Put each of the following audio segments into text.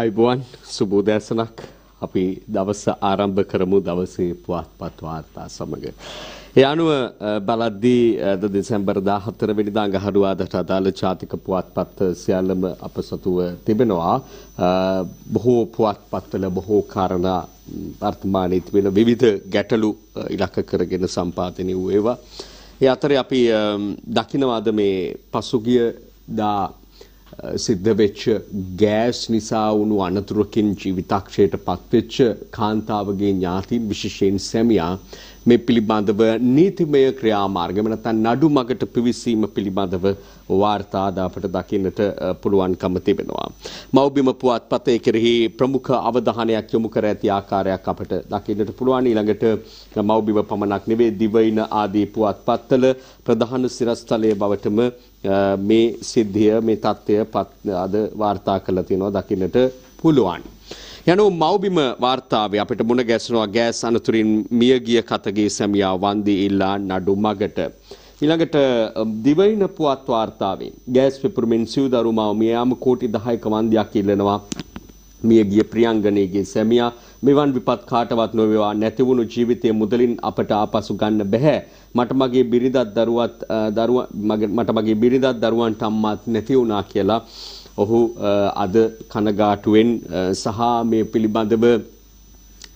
අයිබුවන් සුබෝදෑසනක් අපි දවස ආරම්භ කරමු දවසේ පුවත්පත් වාර්තා සමග. ඒ අනුව බලද්දී අද දෙසැම්බර් 14 වෙනිදා අඟහරුවාදට අදාළ ජාතික පුවත්පත් සියල්ලම අප සතුව තිබෙනවා. බොහෝ පුවත්පත්වල බොහෝ කාරණා වර්තමානයේ තිබෙන විවිධ ගැටලු ඉලක්ක කරගෙන සම්පාදනය වූ ඒවා. ඒ අතරේ අපි දකිනවාද මේ පසුගිය දා සිද්ධ වෙච්ච ගෑස් නිසා වුණු අනතුරකින් ජීවිතක්ෂයට පත්වෙච්ච කාන්තාවගේ ඥාතීන් විශේෂයෙන් සැමියා මේ පිළිබඳව නීතිමය ක්‍රියාමාර්ග එහෙම නැත්නම් නඩු මගට පිවිසීම පිළිබඳව වාර්තා අද අපට දකින්නට පුළුවන්කම තිබෙනවා. මව්බිම පුවත්පතේ කෙරෙහි ප්‍රමුඛ අවධානයක් යොමු කර ඇති ආකාරයක් අපට දකින්නට පුළුවන්. ඊළඟට මව්බිම පමණක් නෙවෙයි දිවයින ආදී පුවත්පත්වල ප්‍රධාන සිරස්තලයේ බවටම මේ සිද්ධිය මේ தත්ත්වය අද වාර්තා කරලා තියෙනවා දකින්නට පුළුවන්. යනු මව්බිම වාර්තාවේ අපිට මුණ ගැසෙනවා ගෑස් අනතුරින් මියගිය කතගේ සැමියා වන්දි ඉල්ලා නඩු මගට. ඊළඟට දිවයින පුවත් වාර්තාවේ ගෑස් පිපුරුමින් සිව් දරුමාව මියයාම කෝටි 10ක වන්දියක් ඉල්ලනවා. මියගිය ප්‍රියංගනයේගේ සැමියා මෙවන් විපත් කාටවත් නොවේවා නැති වුණු ජීවිතයේ මුදලින් අපට ආපසු ගන්න බෑ මට මගේ බිරිඳත් දරුවත් දරුවා මට මගේ බිරිඳත් දරුවන්ට අම්මාත් නැති වුණා කියලා ඔහු අද කනගාටුවෙන් සහ මේ පිළිබඳව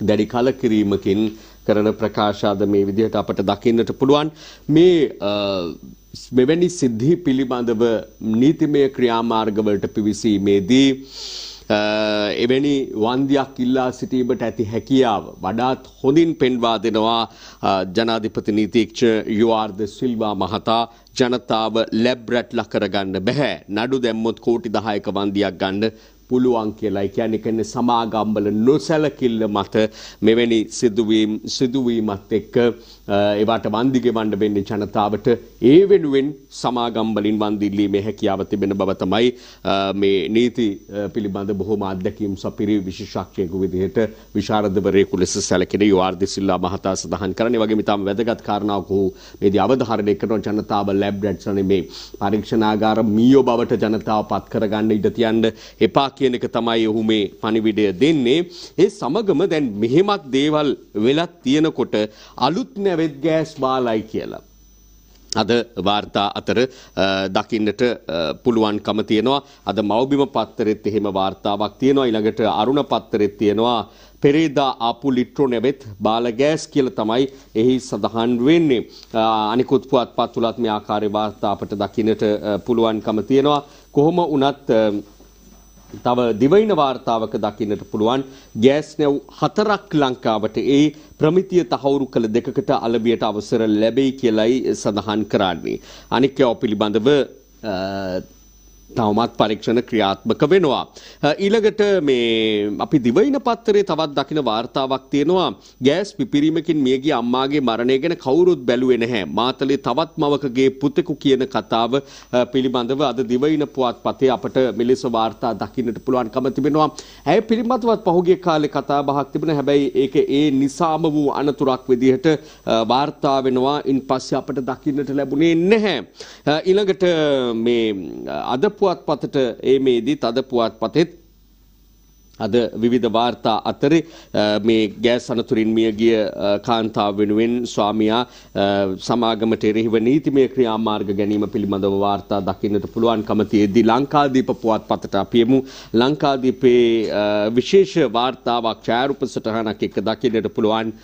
දැඩි කලකිරීමකින් කරන ප්‍රකාශ අද මේ විදිහට අපට දකින්නට පුළුවන් මේ මෙවැනි සිද්ධි පිළිබඳව නීතිමය ක්‍රියාමාර්ගවලට පිවිසීමේදී එවැනි වන්දියක් ඉල්ලා සිටීමට ඇති හැකියාව වඩාත් හොඳින් පෙන්වා දෙනවා ජනාධිපති නීතිීක්ෂ යුවාර්ද සිල්වා මහතා ජනතාව ලැබ්රැට්ල කරගන්න බැහැ නඩු දැම්මොත් කෝටි දහයක වන්දියක් ගන්න පුළුවන් කියලා. ඒ කියන්නේ කියන්නේ සමාගම්වල නොසැලකිල්ල මත මෙවැනි සිදුවීම් සිදුවීමත් එක්ක ඒවට වන්දි ගෙවන්න වෙන්නේ ජනතාවට ඒ වෙනුවෙන් සමාගම්වලින් වන්දි ඉල්ලීමේ හැකියාව තිබෙන බව තමයි මේ නීති පිළිබඳ බොහොම අත්දැකීම් සපිරි විශේෂඥයෙකු විදිහට විශාරදවරයෙකු ලෙස සැලකෙන යුවාර්දි සිල්ලා මහතා සඳහන් කරන්නේ වගේ ඉතාම වැදගත් කාරණාවක් ඔහු මේදී අවධාරණය කරන ජනතාව ලැබ් රැට්ස් අනේ මේ පරීක්ෂණාගාර මීයෝ බවට ජනතාව පත් කරගන්න ඉඩ තියන්න එපා කියන එක තමයි ඔහු මේ පණිවිඩය දෙන්නේ. ඒ සමගම දැන් මෙහෙමත් දේවල් වෙලක් තියෙනකොට අලුත් නැවෙත් ගෑස් බාලයි කියලා. අද වාර්තා අතර දකින්නට පුළුවන්කම තියෙනවා. අද මවබිම පත්තරෙත් එහෙම වාර්තාවක් තියෙනවා. ඊළඟට අරුණ පත්තරෙත් තියෙනවා. පෙරේදා ආපු ලිට්‍රෝ නැවෙත් බාල ගෑස් කියලා තමයි එහි සඳහන් වෙන්නේ. අනිකුත් පුවත්පත් තුලත් මේ ආකාරයේ වාර්තා අපට දකින්නට පුළුවන්කම තියෙනවා. කොහොම වුණත් තව දිවයින වාර්තාවක දකින්නට පුළුවන් ගෑස් නැව් හතරක් ලංකාවට ඒ ප්‍රමිතිය තහවුරු කළ දෙකකට අලබියට අවසර ලැබෙයි කියලයි සඳහන් කරන්නේ. අනික පිළිබඳව තවමත් පරීක්ෂණ ක්‍රියාත්මක වෙනවා. ඊළඟට මේ අපි දිවයින පත්තරේ තවත් දකින වාර්තාවක් තියෙනවා ගෑස් පිපිරීමකින් මියගිය අම්මාගේ මරණය ගැන කවුරුත් බැලුවේ නැහැ. මාතලේ තවත් මවකගේ පුතෙකු කියන කතාව පිළිබඳව අද දිවයින පුවත්පතේ අපට මෙලෙස වාර්තා දකින්නට පුළුවන්කම තිබෙනවා. ඇය පිළිබඳවත් පහුගිය කාලේ කතා බහක් තිබුණා. හැබැයි ඒක ඒ නිසාම වූ අනතුරක් විදිහට වාර්තා වෙනවා. ඉන්පස්සේ අපට දකින්නට ලැබුණේ නැහැ. ඊළඟට මේ අද පුවත්පතට ඒමේදී තද පුවත්පතෙත් අද විවිධ වාර්තා අතරේ මේ ගෑස් අනතුරින් මියගිය කාන්තාව වෙනුවෙන් ස්වාමියා සමාගමට එරෙහිව නීතිමය ක්‍රියාමාර්ග ගැනීම පිළිබඳව වාර්තා දකින්නට පුළුවන්කම තියෙද්දී ලංකාදීප පුවත්පතට අපි යමු ලංකාදීපේ විශේෂ වාර්තාවක් ඡායාරූප සටහනක් එක්ක දකින්නට පුළුවන්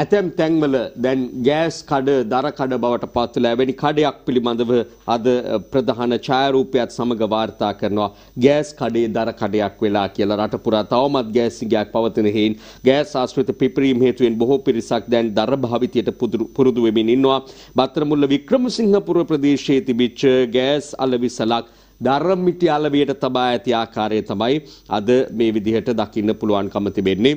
ඇතැම් තැන්වල දැන් ගෑස් කඩ දර කඩ බවට පත්වලා වැනි කඩයක් පිළිබඳව අද ප්‍රධාන ඡායාරූපයත් සමග වාර්තා කරනවා ගෑස් කඩේ දර කඩයක් වෙලා කියලා රට පුරා තවමත් ගෑස් සිඟයක් පවතින හේයින් ගෑස් ආශ්‍රිත පිපිරීම හේතුවෙන් බොහෝ පිරිසක් දැන් දර භාවිතයට පුරුදු වෙමින් ඉන්නවා බත්තරමුල්ල වික්‍රමසිංහපුර ප්‍රදේශයේ තිබිච්ච ගෑස් අලවිසලක් දරමිටි අලවියට තබා ඇති ආකාරය තමයි අද මේ විදිහට දකින්න පුළුවන්කම තිබෙන්නේ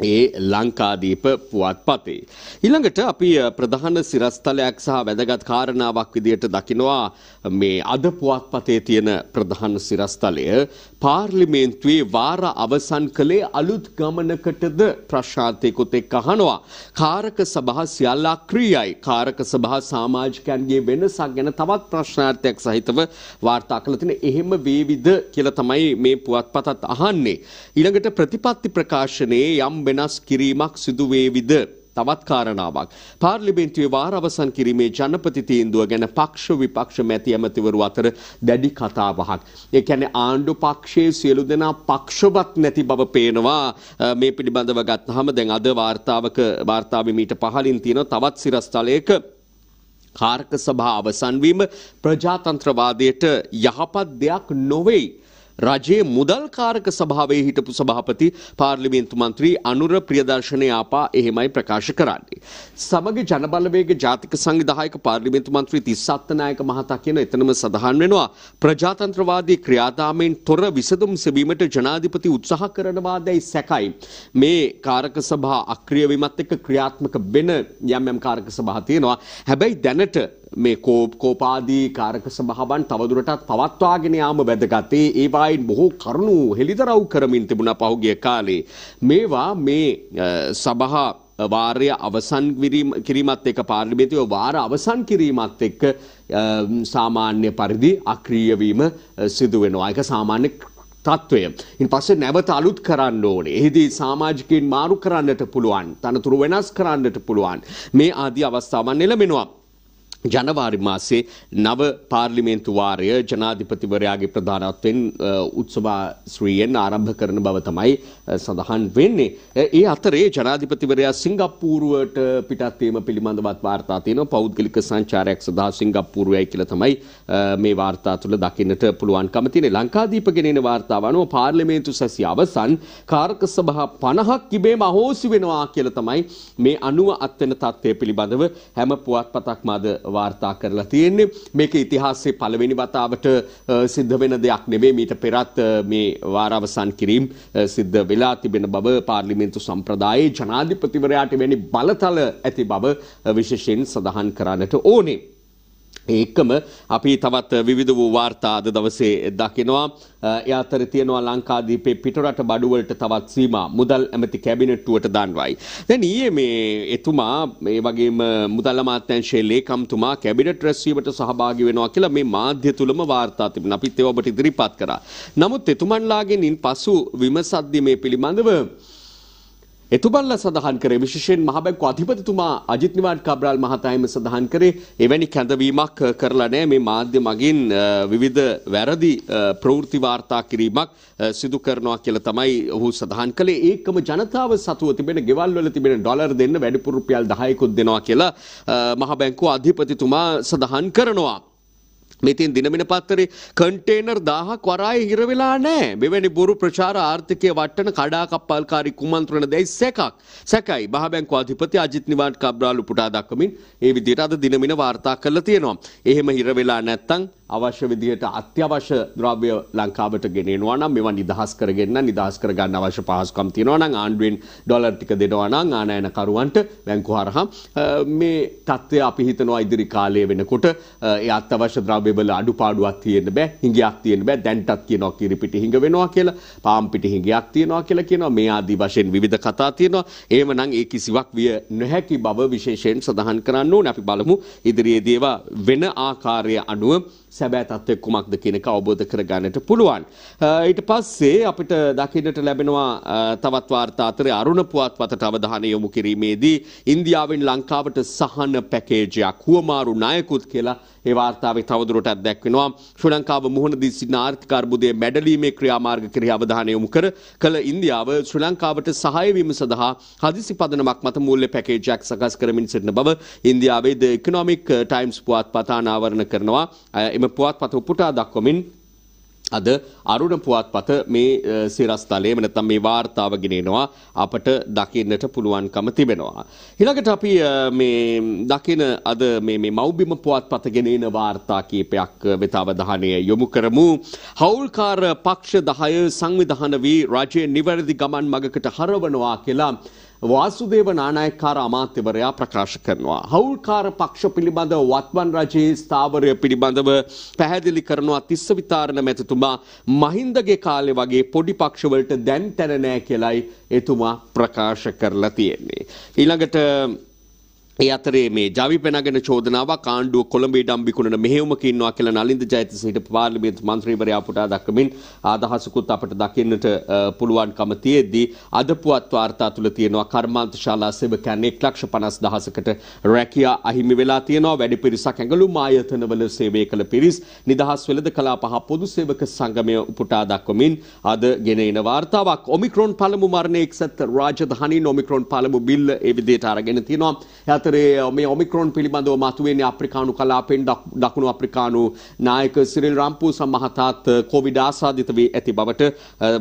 ඒ ලංකාදීප පුවත්පතේ. ඊළඟට අපි ප්‍රධාන සිරස්තලයක් සහ වැදගත් කාරණාවක් විදියට දකිනවා මේ අද පුවත්පතේ තියෙන ප්‍රධාන සිරස්තලය පාර්ලිමේන්තුවේ වාර අවසන් කළේ අලුත් ගමනකටද ප්‍රශාන්තයකුත් එක් අහනවා. කාරක සභහ සියල්ල අක්‍රියයි. කාරක සභහ සාමාජිකයන්ගේ වෙනසක් ගැන තවත් ප්‍රශ්නාර්ථයක් සහිතව වාර්තා කළ තින එහෙම වේවිද කියල තමයි මේ පුවත්පතත් අහන්නේ. ඊළඟට ප්‍රතිපත්ති ප්‍රකාශනයේ යම් වෙනස් කිරීමක් සිදුවේවිද? තවත් කාරණාවක් පාර්ලිමේන්තුවේ වාර අවසන් කිරීමේ ජනපති තීන්දුව ගැන පක්ෂ විපක්ෂ මැති ඇමතිවරු අතර දැඩි කතාබහක්. ඒ කියන්නේ ආණ්ඩු පක්ෂයේ සියලු දෙනා පක්ෂවත් නැති බව පේනවා. මේ පිළිබඳව ගත්තාම දැන් අද වාර්තාවක වාර්තාවේ මීට පහලින් තියෙන තවත් සිරස්තලයක කාර්ක සභා අවසන් වීම ප්‍රජාතන්ත්‍රවාදයට යහපත් දෙයක් නොවේ රජයේ මුදල්කාරක සභාවේ හිටපු සභාපති පාර්ලිමේන්තු මන්ත්‍රී අනුර ප්‍රියදර්ශනය ආපා එහෙමයි ප්‍රකාශ කරන්නේ. සමග ජනබලවේග ජාතික සංඝ දායක පාර්ලිමේන්තු මන්ත්‍රී තිස්සත්නායක මහතා කියන එතනම සඳහන් වෙනවා ප්‍රජාතන්ත්‍රවාදී ක්‍රියාදාමයෙන් තොර විසඳුම් සෙවීමට ජනාධිපති උත්සාහ කරනවාදැයි සැකයි. මේ කාරක සභා අක්‍රිය වීමත් එක්ක ක්‍රියාත්මක වෙන යම් යම් කාරක සභා තියෙනවා. හැබැයි දැනට මේ කෝපාදී කාරක සභාවන් තවදුරටත් පවත්වාගෙන යාම වැදගත්. ඒවායින් බොහෝ කරුණු හෙළිදරව් කරමින් තිබුණා පහුගිය කාලේ. මේවා මේ සභා වාර්ය අවසන් කිරීමත් එක්ක පාර්ලිමේන්තුවේ වාර අවසන් කිරීමත් එක්ක සාමාන්‍ය පරිදි අක්‍රීය වීම සිදු වෙනවා. ඒක සාමාන්‍ය තත්ත්වය. ඉන් පස්සේ නැවත අලුත් කරන්න ඕනේ. එහිදී සමාජිකයින් මාරු කරන්නට පුළුවන්. තනතුරු වෙනස් කරන්නට පුළුවන්. මේ ආදී අවස්ථාවන් එළඹෙනවා. ජනවාරි මාසේ නව පාර්ලිමේන්තු වාරය ජනාධිපතිවරයාගේ ප්‍රධානත්වෙන් උත්සවාශ්‍රීයෙන් ආරම්භ කරන බව තමයි සඳහන් වෙන්නේ. ඒ අතරේ ජනාධිපතිවරයා සිංගප්පූරුවට පිටත්වීම පිළිබඳවත් වාර්තා තියෙනවා. පෞද්ගලික සංචාරයක් සඳහා සිංගප්පූරුවයි කියලා තමයි මේ වාර්තා තුළ දකින්නට පුළුවන්කම තියෙන්නේ. ලංකාදීප ගෙනෙන වාර්තාව අනුව පාර්ලිමේන්තු සැසිය අවසන් කාර්ක සභා 50ක් ඉබේම අහෝසි වෙනවා කියලා තමයි මේ 90 අත්වෙන තත්ත්වය පිළිබඳව හැම පුවත්පතක්ම අද වාර්තා කරලා තියෙන්නේ. මේක ඉතිහාසයේ පළවෙනි වතාවට සිද්ධ වෙන දෙයක් නෙමෙයි. මීට පෙරත් මේ වාරවසන් කිරීම සිද්ධ වෙලා තිබෙන බව පාර්ලිමේන්තු සම්ප්‍රදායේ ජනාධිපතිවරයාට වැනි බලතල ඇති බව විශේෂයෙන් සඳහන් කරන්නට ඕනේ. ඒකම අපි තවත් විවිධ වූ වාර්තා අද දවසේ දකිනවා. ඒ අතර තියෙනවා ලංකාදීපේ පිටරට බඩුවලට තවත් සීමා මුදල් ඇමති කැබිනට්ටුවට දන්වයි. දැන් ඊයේ මේ එතුමා මේ වගේම මුදල් අමාත්‍යංශයේ ලේකම්තුමා කැබිනට් රැස්වීමට සහභාගී වෙනවා කියලා මේ මාධ්‍ය තුලම වාර්තා තිබුණා. අපිත් ඒව ඔබට ඉදිරිපත් කරා. නමුත් එතුමන්ලාගෙන් ඉන් පසු විමසද්දී මේ පිළිබඳව එතුබල්ල සඳහන් කරේ විශෂයෙන් මහබැංකු අධිපතිතුමා අජිත් නිවාඩ් කබ්‍රාල් මහතායම සඳහන් කරේ එවැනි කැඳවීමක් කරලා නෑ මේ මාධ්‍ය මගින් විවිධ වැරදි ප්‍රවෘත්ති වාර්තා කිරීමක් සිදු කරනවා කියලා තමයි ඔහු සඳහන් කළේ ඒකම ජනතාව සතුව තිබෙන ගෙවල් වල තිබෙන ඩොලර් දෙන්න වැඩිපුර රුපියල් 10කුත් දෙනවා කියලා මහබැංකු අධිපතිතුමා සඳහන් කරනවා මෙතින් දිනමින පත්තරේ කන්ටේනර් දාහක් වරාය හිරවෙලා නෑ මෙවැනි බොරු ප්‍රචාර ආර්ථිකය වට්ටන කඩාකප්පල්කාරි කුමන්ත්‍රණ දැයි සැකක් සැකයි මහබැංකු අධිපති අජිත් නිවාන් කබ්‍රාලු පුටා දක්වමින් ඒ විදිහට අද දිනමින වාර්තා කරලා තියෙනවා. එහෙම හිරවෙලා නැත්තම් අවශ්‍ය විදිහට අත්‍යවශ්‍ය ද්‍රව්‍ය ලංකාවට ගෙනෙනවා නම් මේවා නිදහස් කරගෙන නිදහස් කරගන්න අවශ්‍ය පහසුකම් තියෙනවා නම් ආණ්ඩුවෙන් ඩොලර් ටික දෙනවා නම් ආනයන කරුවන්ට බැංකු හරහා මේ தත්ත්වය අපි හිතනවා ඉදිරි කාලයේ වෙනකොට ඒ අත්‍යවශ්‍ය ද්‍රව්‍ය වල අඩුපාඩුවක් තියෙන්න බෑ හිඟයක් තියෙන්න බෑ දැන්ටත් කියනවා කිරි පිටි හිඟ වෙනවා කියලා පාම් පිටි හිඟයක් තියෙනවා කියලා කියනවා මේ ආදී වශයෙන් විවිධ කතා තියෙනවා එහෙමනම් ඒ කිසිවක් විය නොහැකි බව විශේෂයෙන් සඳහන් කරන්න ඕනේ අපි බලමු ඉදිරියේදී ඒවා වෙන ආකාරය අනුව සැබෑ තත්ත්වය කුමක්ද කියනක අවබෝධ කරගන්නට පුළුවන්. ඊට පස්සේ අපිට දකින්නට ලැබෙනවා තවත් වාර්තා අතරේ අරුණ පුවත්පතට අවධානය යොමු කිරීමේදී ඉන්දියාවෙන් ලංකාවට සහන පැකේජයක් හුවමාරු ණයකුත් කියලා ඒ වාර්තාවේ තවදුරටත් දැක්වෙනවා. ශ්‍රී ලංකාව මුහුණ දී සිටින ආර්ථික අර්බුදයේ මැඩලීමේ ක්‍රියාමාර්ග කෙරෙහි අවධානය යොමු කර කළ ඉන්දියාව ශ්‍රී ලංකාවට සහාය වීම සඳහා හදිසි පදනමක් මත මූල්‍ය පැකේජයක් සකස් කරමින් සිටින බව ඉන්දියාවේ ද ඉකොනොමික් ටයිම්ස් පුවත්පත අනාවරණ කරනවා. එම පුවත්පත උපුටා දක්වමින් අද අරුණ පුවත්පත මේ සිරස්තලයේ නැත්නම් මේ වාර්තාව ගෙනෙනවා අපට දකින්නට පුළුවන්කම තිබෙනවා. ඊළඟට අපි මේ දකින අද මේ මේ මෞබිම පුවත්පත ගෙනෙන වාර්තා කීපයක් වෙත අවධානය යොමු කරමු. හවුල්කාර පක්ෂ 10 සංවිධාන වී රජයේ නිවැරදි ගමන් මගකට හරවනවා කියලා වාසුදේව නානායක්කාර අමාත්‍යවරයා ප්‍රකාශ කරනවා. හවුල්කාර පක්ෂ පිළිබඳ වත්මන් රජයේ ස්ථාවරය පිළිබඳව පැහැදිලි කරනවා තිස්ස විතාරණ මැතිතුමා මහින්දගේ කාලේ වගේ පොඩි පක්ෂවලට දැන් තැන නෑ කියලයි එතුමා ප්‍රකාශ කරලා තියෙන්නේ. ඊළඟට ඒ අතරේ මේ ජවි පැනගෙන චෝදනාව කාණ්ඩුව කොළඹ ඉඩම් විකුණන මෙහෙයුමක ඉන්නවා කියලා නලින්ද ජයතිස්ස හිටපු පාර්ලිමේන්තු මන්ත්‍රීවරයා පුටා දක්වමින් ආදහසකුත් අපට දකින්නට පුළුවන්කම තියෙද්දී අද පුවත් වාර්තා තුල තියෙනවා කර්මාන්ත ශාලා සේවකයන් 150000කට රැකියා අහිමි වෙලා තියෙනවා වැඩි පිරිසක් ඇඟලුම් ආයතනවල සේවය කළ පිරිස් නිදහස් වෙළඳ කලාප හා පොදු සේවක සංගමය පුටා දක්වමින් අද ගෙන එන වාර්තාවක් ඔමික්‍රොන් පළමු මරණය එක්සත් රාජධානී ඔමික්‍රොන් පළමු බිල්ල ඒ විදිහට අරගෙන තියෙනවා අතරේ මේ ඔමික්‍රෝන් පිළිබඳව මතුවෙන්නේ අප්‍රිකානු කලාපෙන් දකුණු අප්‍රිකානු නායක සිරිල් රම්පූස මහතාත් කොවිඩ් uh, ආසාදිත වී ඇති බවට uh,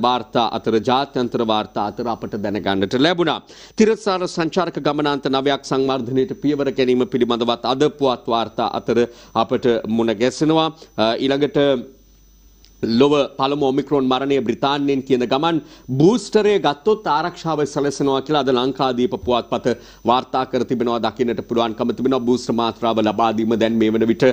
වාර්තා අතර ජාත්‍යන්තර වාර්තා අතර අපට දැනගන්නට ලැබුණා. තිරසාර සංචාරක ගමනාන්ත නවයක් සංවර්ධනයට පියවර ගැනීම පිළිබඳවත් අද පුවත් වාර්තා අතර අපට මුණ ගැසෙනවා. Uh, ඊළඟට ලොව පළමු ඔමික්‍රෝන් මරණය බ්‍රිතාන්යෙන් කියන ගමන් බූස්ටරය ගත්තොත් ආරක්ෂාව සැලසෙනවා කියලා අද ලංකාදීප පුවත්පත වාර්තා කර තිබෙනවා දකින්නට පුළුවන්කම තිබෙනවා බූස්ටර් මාත්‍රාව ලබා දීම දැන් මේ වන විට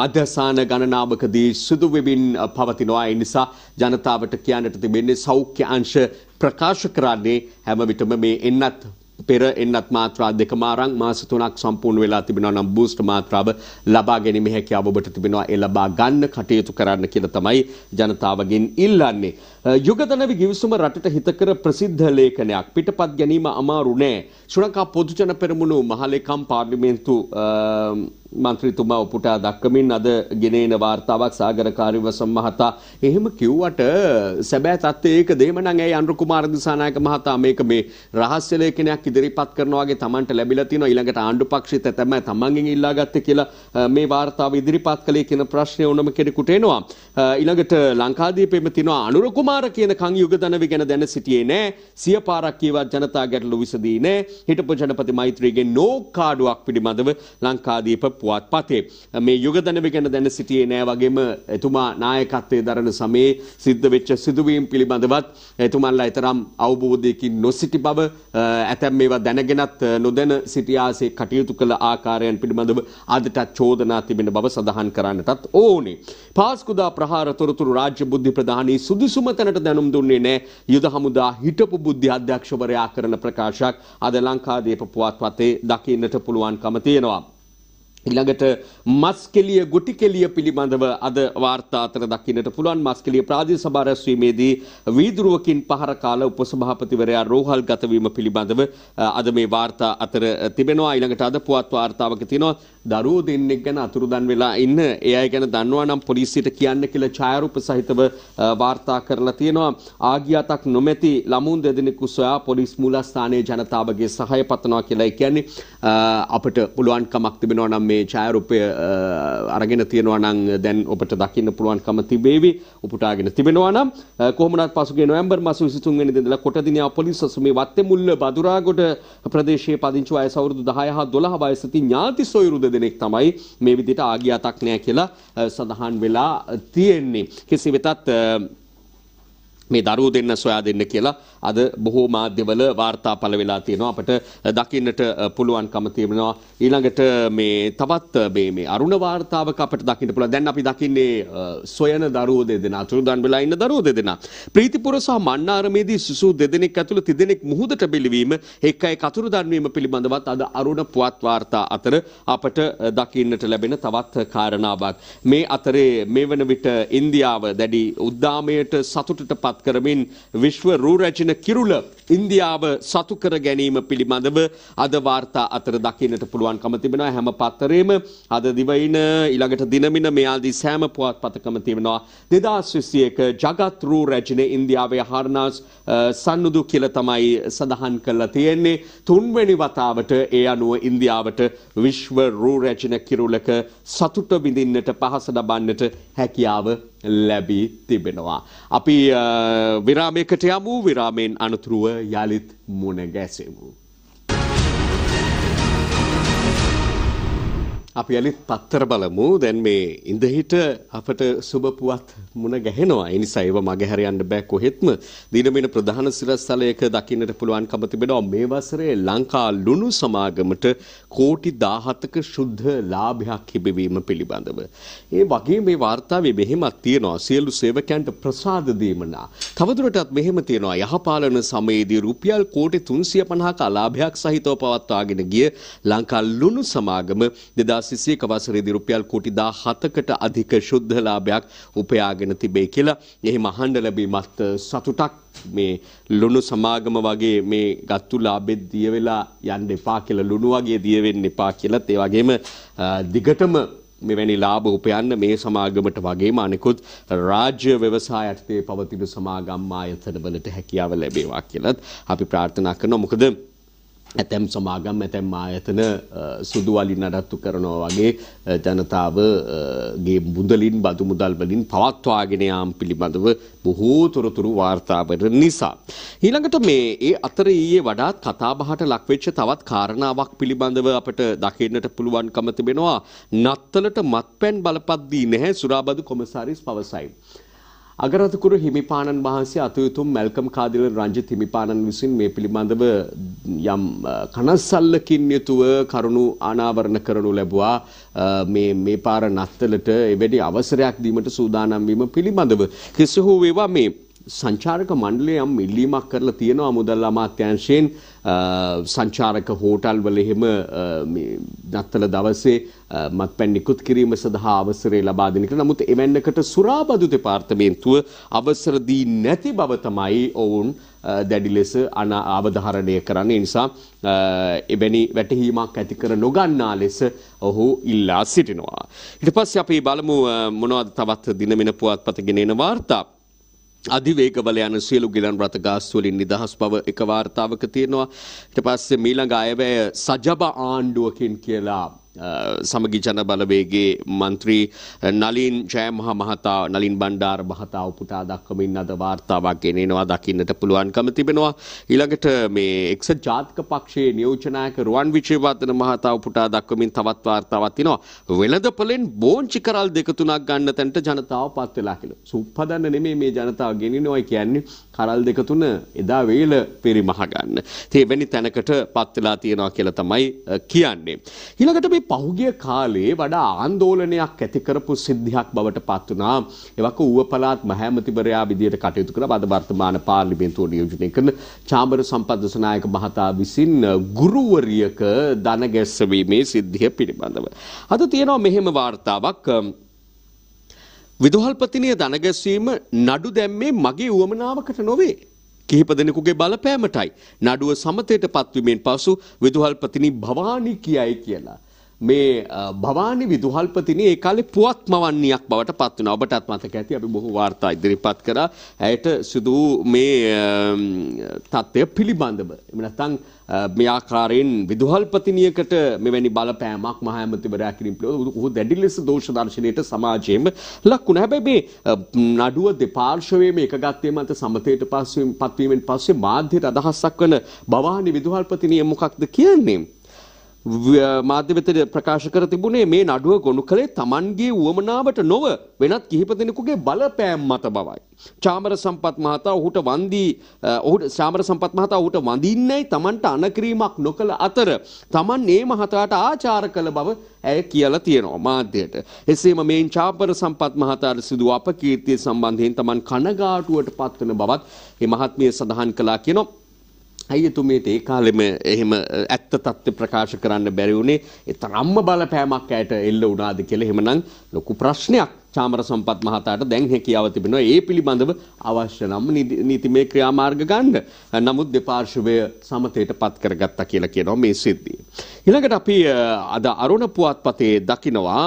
මධ්‍යසාන ගණනාවකදී සිදු වෙමින් පවතිනවා ඒ නිසා ජනතාවට කියන්නට තිබෙන්නේ සෞඛ්‍ය අංශ ප්‍රකාශ කරන්නේ හැම විටම මේ එන්නත් පෙර එන්නත් මාත්‍රා දෙක මාරන් මාස තුනක් සම්පූර්ණ වෙලා තිබෙනවා නම් බූස්ට් මාත්‍රාව ලබා ගැනීම හැකියාව ඔබට තිබෙනවා ඒ ලබා ගන්න කටයුතු කරන්න කියලා තමයි ජනතාවගෙන් ඉල්ලන්නේ යුගදනවි ගිවිසුම රටට හිතකර ප්‍රසිද්ධ ලේඛනයක් පිටපත් ගැනීම අමාරු නෑ ශ්‍රී ලංකා පොදුජන පෙරමුණු මහලේකම් පාර්ලිමේන්තු මන්ත්‍රීතුමා උපුටා දක්වමින් අද ගෙනේන වාර්තාවක් සාගර කාර්යවසම් මහතා එහෙම කිව්වට සැබෑ තත්ත්වය ඒක දෙහෙම නම් ඇයි අනුර කුමාර දිසානායක මහතා මේක මේ රහස්‍ය ලේඛනයක් ඉදිරිපත් කරනවා වගේ Tamanට ලැබිලා තිනවා ඊළඟට ආණ්ඩු පක්ෂිත තමයි Tamanගෙන් ඉල්ලා ගත්තේ කියලා මේ වාර්තාව ඉදිරිපත් කළේ කියන ප්‍රශ්නය ඕනම කෙනෙකුට එනවා ඊළඟට ලංකාදීපෙම තිනවා අනුර කුමාර කියන කන් යුග දනවි ගැන දැන සිටියේ නෑ සිය පාරක් කියවත් ජනතා ගැටලු විසඳී නෑ හිටපු ජනපති මෛත්‍රීගේ නෝ කාඩුවක් පිළිබඳව ලංකාදීප පුවත් පතේ. මේ යුගදනව ගැන දැන සිටියේ නෑ වගේම එතුමා නායකත්වය දරන සමයේ සිද්ධ වෙච්ච සිදුවීම් පිළිබඳවත් එතුමන්ලා එතරම් අවබෝධයකින් නොසිටි බව ඇතැම් මේවා දැනගෙනත් නොදැන සිටියාසේ කටයුතු කළ ආකාරයන් පිළිබඳව අදටත් චෝදනා තිබෙන බව සඳහන් කරන්නටත් ඕනේ. පාස්කුදා ප්‍රහාර තොරතුරු රාජ්‍ය බුද්ධි ප්‍රධානී සුදුසුම තැනට දැනුම් දුන්නේ නෑ යුද හමුදා හිටපු බුද්ධි අධ්‍යක්ෂවරයා කරන ප්‍රකාශයක් අද ලංකාදීප පුවත්පතේ දකින්නට පුළුවන්කම තියෙනවා. ඊළඟට මස් කෙලිය ගුටි කෙලිය පිළිබඳව අද වාර්තා අතර දක්ින්නට පුළුවන් මස් කෙලිය ප්‍රාදේශ සභා රැස්වීමේදී වීදුරුවකින් පහර කාල උපසභාපතිවරයා රෝහල් ගතවීම පිළිබඳව අද මේ වාර්තා අතර තිබෙනවා ඊළඟට අද පුවත් වාර්තාවක තියෙනවා දරුවෝ දෙන්නෙක් ගැන අතුරුදන් වෙලා ඉන්න ඒ අය ගැන දන්නවා නම් පොලිසියට කියන්න කියලා ඡායාරූප සහිතව වාර්තා කරලා තියෙනවා ආගියතක් නොමැති ළමුන් දෙදෙනෙකු සොයා පොලිස් මූලස්ථානයේ ජනතාවගේ සහාය පතනවා කියලා කියන්නේ අපිට පුළුවන් කමක් තිබෙනවා නම් මේ ඡායරූපය අරගෙන තියෙනවා නම් දැන් ඔබට දකින්න පුළුවන්කම තිබේවි උපුටාගෙන තිබෙනවා නම් කොහොමනත් පසුගිය නොවැම්බර් මාස 23 වෙනිදා ඉඳලා කොටදිනියා පොලිස් අසු මේ වත්තේමුල්ල බදුරාගොඩ ප්‍රදේශයේ පදිංචි වයස අවුරුදු 10 හා 12 වයසති ඥාති සොයුරු දෙදෙනෙක් තමයි මේ විදිහට ආගිය අතක් නෑ කියලා සඳහන් වෙලා තියෙන්නේ කෙසේ වෙතත් මේ දරුවෝ දෙන්න සොයා දෙන්න කියලා අද බොහෝ මාධ්‍යවල වාර්තා පළ වෙලා තියෙනවා අපිට දකින්නට පුළුවන්කම තියෙනවා ඊළඟට මේ තවත් මේ මේ අරුණ වාර්තාවක අපිට දකින්න පුළුවන් දැන් අපි දකින්නේ සොයන දරුවෝ දෙදෙනා අතුරුදන් වෙලා ඉන්න දරුවෝ දෙදෙනා ප්‍රීතිපුර සහ මන්නාරමේදී සිසු දෙදෙනෙක් ඇතුළු තිදෙනෙක් මුහුදට බිලිවීම එක අය කතුරුදන් වීම පිළිබඳවත් අද අරුණ පුවත් වාර්තා අතර අපට දකින්නට ලැබෙන තවත් කාරණාවක් මේ අතරේ මේ වන විට ඉන්දියාව දැඩි උද්දාමයට සතුටටපත් පත් කරමින් විශ්ව රූරැජින කිරුල ඉන්දියාව සතු කර ගැනීම පිළිබඳව අද වාර්තා අතර දකින්නට පුළුවන්කම තිබෙනවා හැම පත්තරේම අද දිවයින ඊළඟට දිනමින මේ ආදී සෑම පුවත්පතකම තිබෙනවා 2021 ජගත් රූ රැජිනේ ඉන්දියාවේ හර්නාස් සන්නුදු කියලා තමයි සඳහන් කරලා තියෙන්නේ තුන්වැනි වතාවට ඒ අනුව ඉන්දියාවට විශ්ව රූ රැජින කිරුලක සතුට විඳින්නට පහස ලබන්නට හැකියාව ලැබී තිබෙනවා. අපි විරාමයකට යමු විරාමයෙන් අනතුරුව yalit munegesimu. අපි අලිත් පත්තර බලමු. දැන් මේ ඉඳහිට අපට සුබ පුවත් මුණ ගැහෙනවා. ඒ නිසා ඒව මගහැර යන්න බෑ කොහෙත්ම. දිනමින ප්‍රධාන සිරස්සලයක දකින්නට පුළුවන්කම තිබෙනවා. මේ වසරේ ලංකා ලුණු සමාගමට කෝටි 17ක ශුද්ධ ලාභයක් හිමිවීම පිළිබඳව. ඒ වගේ මේ වார்த்தාවේ මෙහෙමක් තියෙනවා. සියලු සේවකයන්ට ප්‍රසාද දීමනා. තවදුරටත් මෙහෙම තියෙනවා. යහපාලන සමයේදී රුපියල් කෝටි 350ක ලාභයක් සහිතව පවත්වාගෙන ගිය ලංකා ලුණු සමාගම 2000 සිසිය කවසරේදී රුපියල් කෝටි 17කට අධික ශුද්ධ ලාභයක් උපයාගෙන තිබේ කියලා එහි මහණ්ඩ ලැබීමත් සතුටක් මේ ලුණු සමාගම වගේ මේ ගත්තු ලාභෙත් දිය වෙලා යන්න එපා කියලා ලුණු වගේ දිය වෙන්න එපා කියලාත් ඒ වගේම දිගටම මෙවැනි ලාභ උපයන්න මේ සමාගමට වගේම අනෙකුත් රාජ්‍ය ව්‍යවසාය යටතේ පවතින සමාගම් ආයතනවලට හැකියාව ලැබේවා කියලත් අපි ප්‍රාර්ථනා කරනවා මොකද ඇතැම් සමාගම් ඇතැම් ආයතන සුදුවලින් නඩත්තු කරනවා වගේ ජනතාවගේ මුදලින් බදු මුදල් වලින් පවත්වාගෙන යාම් පිළිබඳව බොහෝ තොරතුරු වාර්තාවට නිසා. ඊළඟට මේ ඒ අතර ඊයේ වඩාත් කතාබහට ලක්වෙච්ච තවත් කාරණාවක් පිළිබඳව අපට දකින්නට පුළුවන්කම තිබෙනවා. නත්තලට මත්පැන් බලපත් දී නැහැ සුරාබදු කොමසාරිස් පවසයි. අගරතුකුරු හිමිපාණන් වහන්සේ අතුයුතුම් මැල්කම් කාදිල රංජිත් හිමිපාණන් විසින් මේ පිළිබඳව යම් කනස්සල්ලකින් යුතුව කරුණු අනාවරණ කරනු ලැබුවා මේ මේ පාර නත්තලට එවැනි අවසරයක් දීමට සූදානම් වීම පිළිබඳව කිසිහු වේවා මේ සංචාරක මණ්ඩලය යම් ඉල්ලීමක් කරලා තියෙනවා මුදල් අමාත්‍යංශයෙන් සංචාරක හෝටල් වල එහෙම නත්තල දවසේ මත්පැන් නිකුත් කිරීම සඳහා අවසරය ලබා දෙන කියලා. නමුත් එවැන්නකට සුරාබදු දෙපාර්තමේන්තුව අවසර දී නැති බව තමයි ඔවුන් දැඩි ලෙස අවධාරණය කරන්න. ඒ නිසා එවැනි වැටහීමක් ඇති කර නොගන්නා ලෙස ඔහු ඉල්ලා සිටිනවා. ඊට පස්සේ අපි බලමු මොනවද තවත් දිනමින පුවත්පත ගෙනෙන වාර්තා. අධිවේගවල යන සියලු ගිලන් රථ ගාස්තු වලින් නිදහස් බව එක වාර්තාවක තියෙනවා. ඊට පස්සේ මීළඟ අයවැය සජබ ආණ්ඩුවකින් කියලා සමගි ජන බලවේගේ මන්ත්‍රී නලින් ජයමහ මහතා නලින් බණ්ඩාර මහතා උපුටා දක්වමින් අද වාර්තාවක් ගෙනෙනවා දකින්නට පුළුවන්කම තිබෙනවා ඊළඟට මේ එක්සත් ජාතික පක්ෂයේ නියෝජනායක රුවන් විජේවර්ධන මහතා උපුටා දක්වමින් තවත් වාර්තාවක් තිනවා වෙළඳපළෙන් බෝංචි කරල් දෙක තුනක් ගන්න තැනට ජනතාව පත් වෙලා කියලා සුප්පදන්න නෙමෙයි මේ ජනතාව ගෙනිනවා කියන්නේ කරල් දෙක තුන එදා වේල පරිමහ ගන්න. ඉතින් එවැනි තැනකට පත් වෙලා තියෙනවා කියලා තමයි කියන්නේ. ඊළඟට මේ පහුගිය කාලේ වඩා ආන්දෝලනයක් ඇති කරපු සිද්ධියක් බවට පත් වුණා. එවක ඌව පළාත් මහමැතිවරයා විදියට කටයුතු කර අද වර්තමාන පාර්ලිමේන්තුව නියෝජනය කරන චාමර සම්පදසනායක මහතා විසින් ගුරුවරියක දන ගැස්සවීමේ සිද්ධිය පිළිබඳව. අද තියෙනවා මෙහෙම වාර්තාවක් විදුහල්පතිනය දනගැස්වීම නඩු දැම්මේ මගේ වුවමනාවකට නොවේ. කිහිප දෙනෙකුගේ බලපෑමටයි. නඩුව සමතයට පත්වීමෙන් පසු විදුහල්පතිනි භවානි කියයි කියලා. මේ භවානි විදුහල්පතිනි ඒ කාලේ පුවත් මවන්නියක් බවට පත් වුණා. ඔබටත් මතක ඇති අපි බොහෝ වාර්තා ඉදිරිපත් කළා. ඇයට සිදු මේ තත්ත්වය පිළිබඳව. එහෙම නැත්නම් මේ ආකාරයෙන් විදුහල්පතිනියකට මෙවැනි බලපෑමක් මහ ඇමතිවරයා කිරීම පිළිබඳව ඔහු දැඩි ලෙස දෝෂ දර්ශනයට සමාජයේම ලක් වුණා. හැබැයි මේ නඩුව දෙපාර්ශවයේම එකගත්තේ මත සමතයට පස්වෙන් පත්වීමෙන් පස්සේ මාධ්‍යයට අදහසක් වන භවානි විදුහල්පතිනිය මොකක්ද කියන්නේ? මාධ්‍යවෙතට ප්‍රකාශ කර තිබුණේ මේ නඩුව ගොුණු කළේ තමන්ගේ වුවමනාවට නොව වෙනත් කිහිප දෙනෙකුගේ බලපෑම් මත බවයි. චාමර සම්පත් මහතා ඔහුට වන්දී ඔහුට ශාමර සම්පත් මහතා ඔහුට වඳින්නයි තමන්ට අනකිරීමක් නොකළ අතර තමන් ඒ මහතාට ආචාර කළ බව ඇය කියලා තියෙනවා මාධ්‍යයට. එසේම මේන් චාපර සම්පත් මහතාට සිදු අපකීර්තිය සම්බන්ධයෙන් තමන් කනගාටුවට පත්වන බවත් ඒ මහත්මිය සඳහන් කළා කියනවා. අයිතුමේට ඒ කාලෙම එහෙම ඇත්ත තත්ත්ව ප්‍රකාශ කරන්න බැරි වුණේ ඒ තරම්ම බලපෑමක් ඇයට එල්ල වුණාද කියලා එහෙමනම් ලොකු ප්‍රශ්නයක් චාමර සම්පත් මහතාට දැන් හැකියාව තිබෙනවා ඒ පිළිබඳව අවශ්‍ය නම් නීතිමය ක්‍රියාමාර්ග ගන්න. නමුත් දෙපාර්ශ්වය සමතයට පත් කරගත්තා කියලා කියනවා මේ සිද්ධිය. ඊළඟට අපි අද අරුණ පුවත්පතේ දකිනවා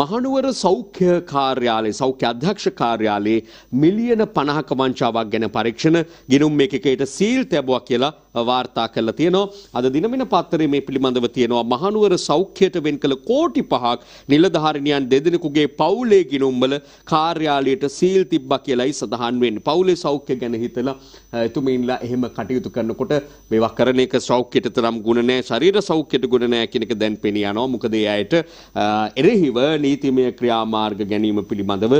මහනුවර සෞඛ්‍ය කාර්යාලේ සෞඛ්‍ය අධ්‍යක්ෂ කාර්යාලයේ මිලියන 50ක වංචාවක් ගැන පරීක්ෂණ ගිනුම් මේකකයට සීල් තැබුවා කියලා වාර්තා කරලා තියෙනවා. අද දිනමින පත්තරේ මේ පිළිබඳව තියෙනවා මහනුවර සෞඛ්‍යයට වෙන් කළ කෝටි 5ක් නිලධාරිනියන් දෙදෙනෙකුගේ පවුලේ ගිනුම්වල කාර්යාලයට සීල් තිබ්බා කියලායි සඳහන් වෙන්නේ. පවුලේ සෞඛ්‍ය ගැන හිතලා එතුමින්ලා එහෙම කටයුතු කරනකොට මේවා කරන එක සෞඛ්‍යයට තරම් ගුණ නැහැ, ශරීර සෞඛ්‍යයට ගුණ නැහැ කියන එක දැන් පෙනියනවා. මොකද ඒ අයට එරෙහිව නීතිමය ක්‍රියාමාර්ග ගැනීම පිළිබඳව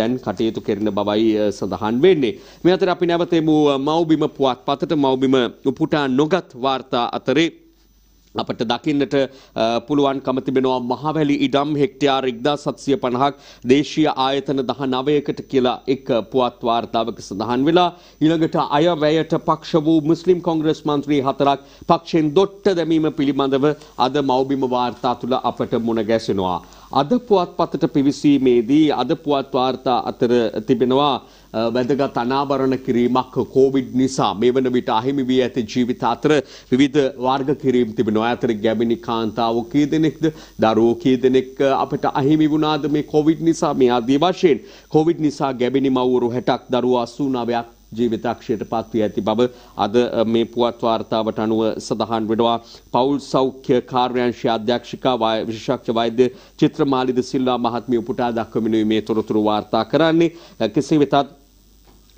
දැන් කටයුතු කෙරෙන බවයි සඳහන් වෙන්නේ. මේ අතර අපි නැවතෙමු මව්බිම පුවත් පතට මව්බිම උපුටා නොගත් වාර්තා අතරේ අපට දකින්නට පුළුවන්කම තිබෙනවා මහවැලි ඉඩම් හෙක්ටයාර් 1750ක් දේශීය ආයතන 19කට කියලා එක් පුවත් වාර්තාවක සඳහන් වෙලා ඊළඟට අයවැයට පක්ෂ වූ මුස්ලිම් කොංග්‍රස් මන්ත්‍රී හතරක් පක්ෂෙන් දොට්ට දැමීම පිළිබඳව අද මව්බිම වාර්තා තුල අපට මුණ ගැසෙනවා අද පුවත්පතට පිවිසීමේදී අද පුවත් වාර්තා අතර තිබෙනවා වැදගත් අනාවරණ කිරීමක් කෝවිඩ් නිසා මේ වන විට අහිමි වී ඇති ජීවිත අතර විවිධ වර්ග කිරීම් තිබෙනවා. අතර ගැමිණි කාන්තාවෝ කී දෙනෙක්ද? දරුවෝ කී දෙනෙක් අපිට අහිමි වුණාද මේ කොවිඩ් නිසා? මේ ආදී වශයෙන් කොවිඩ් නිසා ගැමිණි මව්වරු 60ක් දරුවෝ 89ක් ජීවිතක්ෂයට පත්වී ඇති බව අද මේ පුවත් වාර්තාවට අනුව සඳහන් වෙනවා පවුල් සෞඛ්‍ය කාර්යංශ අධ්‍යක්ෂිකා විශේෂඥ වෛද්‍ය චිත්‍රමාලිද සිල්වා මහත්මිය උපුටා දක්වමිනුයි මේ තොරතුරු වාර්තා කරන්නේ කෙසේ වෙතත්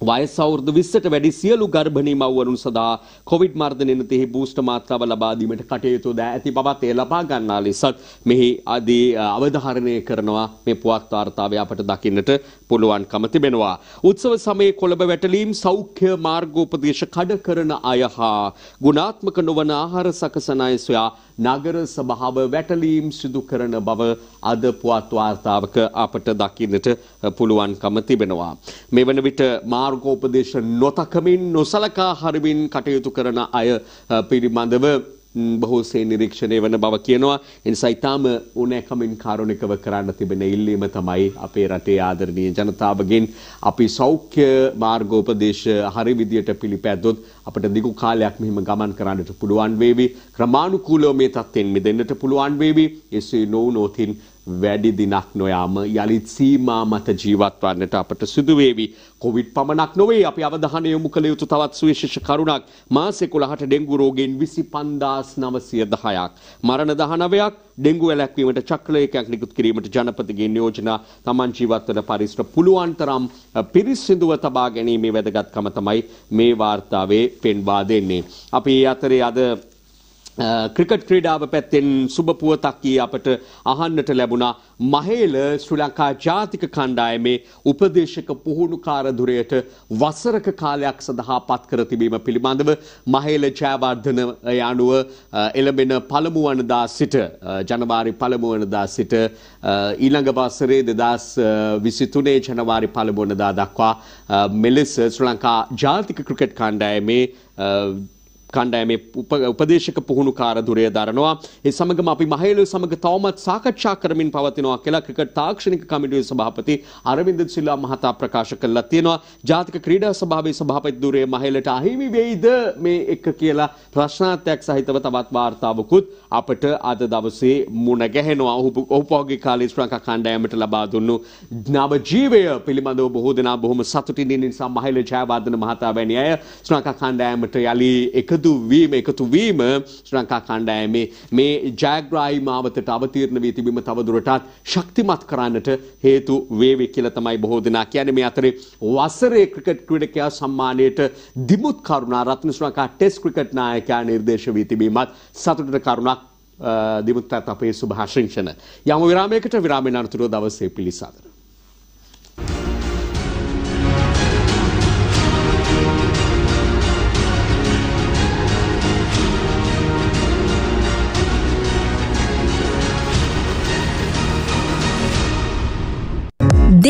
වයස අවුරුදු 20ට වැඩි සියලු ගර්භණී මව්වරුන් සඳහා කොවිඩ් මර්ධනය නැතිහි බූස්ට් මාත්‍රාව ලබා දීමට කටයුතු ද ඇති බවත් එය ලබා ගන්නා ලෙසත් මෙහි ආදී අවධාරණය කරනවා මේ පුවත් වාර්තාවේ අපට දකින්නට පුළුවන්කම තිබෙනවා. උත්සව සමයේ කොළඹ වැටලීම් සෞඛ්‍ය මාර්ගෝපදේශ කඩ කරන අය හා ගුණාත්මක නොවන ආහාර සකසන අය සොයා නගර සභාව වැටලීම් සිදු කරන බව අද පුවත් වාර්තාවක අපට දකින්නට පුළුවන්කම තිබෙනවා. මේ වන විට මාර්ගෝපදේශ නොතකමින් නොසලකා හරිමින් කටයුතු කරන අය පිළිබඳව බොහෝසේ නිරීක්ෂණය වන බව කියනවා. එනිසා ඊටාම ඕනෑකමින් කාරුණිකව කරන්න තිබෙන ඉල්ලීම තමයි අපේ රටේ ආදරණීය ජනතාවගෙන් අපි සෞඛ්‍ය මාර්ගෝපදේශ හරි විදියට පිළිපැද්දොත් අපට දිගු කාලයක් මෙහිම ගමන් කරන්නට පුළුවන් වේවි. ක්‍රමානුකූලව මේ තත්ත්වෙන් මිදෙන්නට පුළුවන් වේවි. එසේ නොවුනොතින් වැඩි දිනක් නොයාම යළිත් සීමා මත ජීවත් වන්නට අපට සිදු වේවි. කොවිඩ් පමණක් නොවේ අපි අවධානය යොමු කළ යුතු තවත් සුවිශේෂ කරුණක්. මාසේ 11ට ඩෙන්ගු රෝගයෙන් 25910ක් මරණ 19ක් ඩෙංගු වැළැක්වීමට චක්‍රලේඛයක් නිකුත් කිරීමට ජනපතිගේ නියෝජනා තමන් ජීවත් වන පරිසර පුළුවන් තරම් පිරිසිදුව තබා ගැනීමේ වැදගත්කම තමයි මේ වාර්තාවේ පෙන්වා දෙන්නේ. අපි ඒ අතරේ අද ක්‍රිකට් ක්‍රීඩාව පැත්තෙන් සුබ පුවතක් කී අපට අහන්නට ලැබුණා මහේල ශ්‍රී ලංකා ජාතික කණ්ඩායමේ උපදේශක පුහුණුකාර ධුරයට වසරක කාලයක් සඳහා පත් කර තිබීම පිළිබඳව මහේල ජයවර්ධන යනුව එළඹෙන පළමු වනදා සිට ජනවාරි පළමු වනදා සිට ඊළඟ වසරේ 2023 ජනවාරි පළමු වනදා දක්වා මෙලෙස ශ්‍රී ලංකා ජාතික ක්‍රිකට් කණ්ඩායමේ කණ්ඩෑමේ උපදේශක පුහුණු කාරදුරය දරනවා. ඒ සමගම අපි මහේලු සමග තවමත් සාකච්ඡා කරමින් පවතිනවා කියලා ක්‍රිකට් තාක්ෂණික කමිටුවේ සභාපති අරවින්ද සිල්වා මහතා ප්‍රකාශ කළා තියෙනවා. ජාතික ක්‍රීඩා සභාවේ සභාපති ධුරය මහේලට අහිමි වෙයිද මේ එක කියලා ප්‍රශ්නාර්ථයක් සහිතව තවත් වාර්තාවකුත් අපට අද දවසේ මුණ ගැහෙනවා. ඔහු ඔහුගේ කාලේ ශ්‍රී ලංකා කණ්ඩායමට ලබා දුන්නු නව ජීවය පිළිබඳව බොහෝ දෙනා බොහොම සතුටින් ඉන්න නිසා මහේල ජයවර්ධන මහතා වැනි අය ශ්‍රී ලංකා කණ්ඩායමට යලි එකතු එකතු වීම එකතු වීම ශ්‍රී ලංකා කණ්ඩායමේ මේ ජයග්‍රාහී මාවතට අවතීර්ණ වී තිබීම තවදුරටත් ශක්තිමත් කරන්නට හේතු වේවි කියලා තමයි බොහෝ දෙනා කියන්නේ මේ අතරේ වසරේ ක්‍රිකට් ක්‍රීඩකයා සම්මානයට Dimuth Karunaratne Sri Lanka test cricket නායකයා නිර්දේශ වී තිබීමත් සතුටට කරුණක් දිමුත්තත් අපේ සුභාශංෂණ. යම විරාමයකට විරාමෙන් අනතුරුව දවසේ පිළිසාදර.